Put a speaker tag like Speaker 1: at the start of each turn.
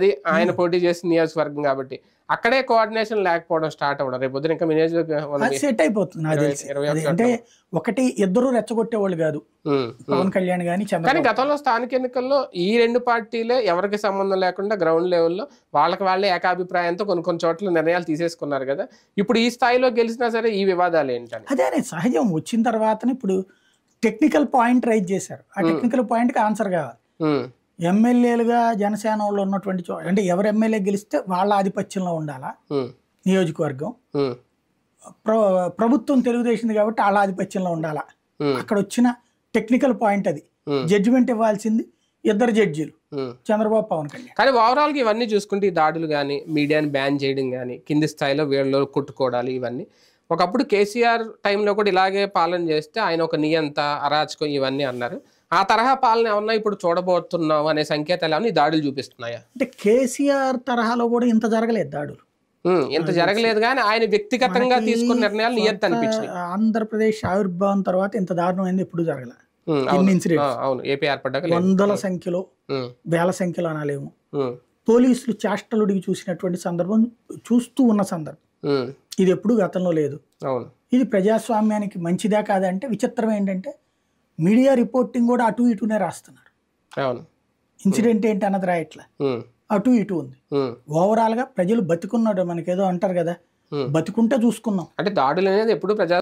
Speaker 1: అది ఆయన పోటీ చేసిన నియోజకవర్గం కాబట్టి అక్కడే కోఆర్డినేషన్ లేకపోవడం స్టార్ట్ అవ్వడం రేపు పొద్దున ఇంకా నియోజకవర్గం సెట్
Speaker 2: అయిపోతుంది అంటే ఒకటి ఇద్దరు రెచ్చగొట్టే వాళ్ళు కాదు పవన్ కళ్యాణ్ గాని కానీ
Speaker 1: గతంలో స్థానిక ఎన్నికల్లో ఈ రెండు పార్టీలే ఎవరికి సంబంధం లేకుండా గ్రౌండ్ లెవెల్లో వాళ్ళకి వాళ్ళే ఏకాభిప్రాయంతో కొన్ని కొన్ని చోట్ల నిర్ణయాలు తీసేసుకున్నారు కదా ఇప్పుడు ఈ స్థాయిలో గెలిచినా సరే ఈ వివాదాలు ఏంటంటే
Speaker 2: అదే సహజం వచ్చిన తర్వాత ఇప్పుడు టెక్నికల్ పాయింట్ రైజ్ చేశారు ఆ టెక్నికల్ పాయింట్ కి ఆన్సర్ కావాలి ఎమ్మెల్యేలుగా జనసేన వాళ్ళు ఉన్నటువంటి చో అంటే ఎవరు ఎమ్మెల్యే గెలిస్తే వాళ్ళ ఆధిపత్యంలో ఉండాలా నియోజకవర్గం ప్రభుత్వం తెలుగుదేశంది కాబట్టి వాళ్ళ ఆధిపత్యంలో ఉండాలా అక్కడ వచ్చిన టెక్నికల్ పాయింట్ అది జడ్జిమెంట్ ఇవ్వాల్సింది ఇద్దరు జడ్జీలు చంద్రబాబు పవన్ కళ్యాణ్
Speaker 1: కానీ ఓవరాల్గా ఇవన్నీ చూసుకుంటే ఈ దాడులు కానీ మీడియాని బ్యాన్ చేయడం కానీ కింది స్థాయిలో వీళ్ళలో కొట్టుకోవడాలు ఇవన్నీ ఒకప్పుడు కేసీఆర్ టైంలో కూడా ఇలాగే పాలన చేస్తే ఆయన ఒక నియంత అరాచకం ఇవన్నీ అన్నారు ఆ తరహా పాలన ఏమన్నా ఇప్పుడు చూడబోతున్నాం అనే సంకేతాలు ఏమన్నా దాడులు చూపిస్తున్నాయా అంటే
Speaker 2: కేసీఆర్ తరహాలో కూడా ఇంత జరగలేదు దాడులు
Speaker 1: ఇంత జరగలేదు కానీ ఆయన వ్యక్తిగతంగా తీసుకున్న నిర్ణయాలు అనిపించింది
Speaker 2: ఆంధ్రప్రదేశ్ ఆవిర్భావం తర్వాత ఇంత దారుణమైంది ఎప్పుడు జరగలే వందల సంఖ్యలో వేల సంఖ్యలో అనలేము పోలీసులు చేష్టలుడికి చూసినటువంటి సందర్భం చూస్తూ ఉన్న సందర్భం ఇది ఎప్పుడు గతంలో లేదు ఇది ప్రజాస్వామ్యానికి మంచిదా కాదంటే విచిత్రం ఏంటంటే మీడియా రిపోర్టింగ్ కూడా అటు ఇటునే రాస్తున్నారు ఇన్సిడెంట్ ఏంటి అన్నది రాయట్లే అటు ఇటు ఉంది ఓవరాల్ గా ప్రజలు బతికున్నాడు మనకేదో అంటారు కదా బతుకుంటే చూసుకున్నాం
Speaker 1: అంటే దాడులు అనేది ఎప్పుడు ప్రజా